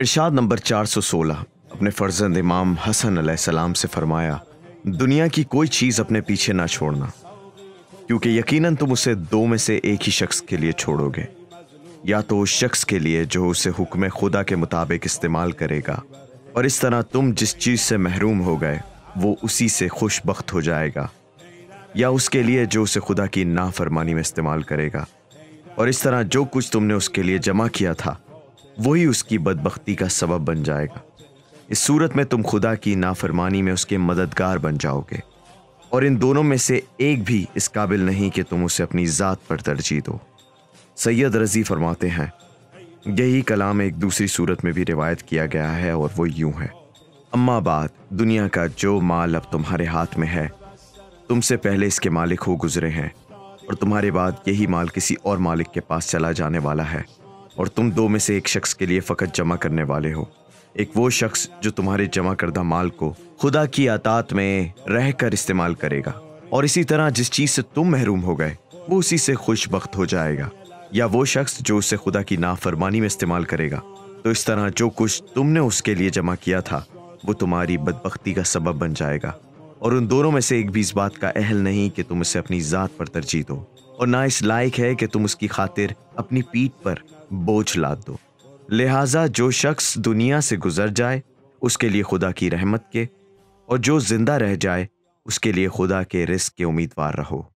इर्शाद number 416 अपने फर्जंद इमाम हसन सलाम से फरमाया दुनिया की कोई चीज़ अपने पीछे ना छोड़ना क्योंकि यकीनन तुम उसे दो में से एक ही शख्स के लिए छोड़ोगे या तो उस शख्स के लिए जो उसे हुक्म खुदा के मुताबिक इस्तेमाल करेगा और इस तरह तुम जिस चीज़ से महरूम हो गए वो उसी से खुशबख्त हो जाएगा या उसके लिए जो उसे खुदा की नाफरमानी में इस्तेमाल करेगा और इस तरह जो कुछ तुमने उसके लिए जमा किया था वही उसकी बदबख्ती का सबब बन जाएगा इस सूरत में तुम खुदा की नाफरमानी में उसके मददगार बन जाओगे और इन दोनों में से एक भी इस काबिल नहीं कि तुम उसे अपनी ज़ात पर तरजीह दो सैयद रजी फरमाते हैं यही कलाम एक दूसरी सूरत में भी रिवायत किया गया है और वो यूं है अम्मा बात दुनिया का जो माल अब तुम्हारे हाथ में है तुमसे पहले इसके मालिक हो गुजरे हैं और तुम्हारे बाद यही माल किसी और मालिक के पास चला जाने वाला है और तुम दो में से एक शख्स के लिए फ़कत जमा करने वाले हो एक वो शख्स जो तुम्हारे जमा करदा माल को खुदा की आतात में रह कर इस्तेमाल करेगा और इसी तरह जिस चीज़ से तुम महरूम हो गए वो उसी से खुशबख्त हो जाएगा या वो शख्स जो उसे खुदा की नाफरमानी में इस्तेमाल करेगा तो इस तरह जो कुछ तुमने उसके लिए जमा किया था वो तुम्हारी बदबख्ती का सबब बन जाएगा और उन दोनों में से एक भी इस बात का अहल नहीं कि तुम उसे अपनी ज़ात पर तरजीह दो और ना इस लायक है कि तुम उसकी खातिर अपनी पीठ पर बोझ लाद दो लिहाजा जो शख्स दुनिया से गुजर जाए उसके लिए खुदा की रहमत के और जो जिंदा रह जाए उसके लिए खुदा के रिस्क के उम्मीदवार रहो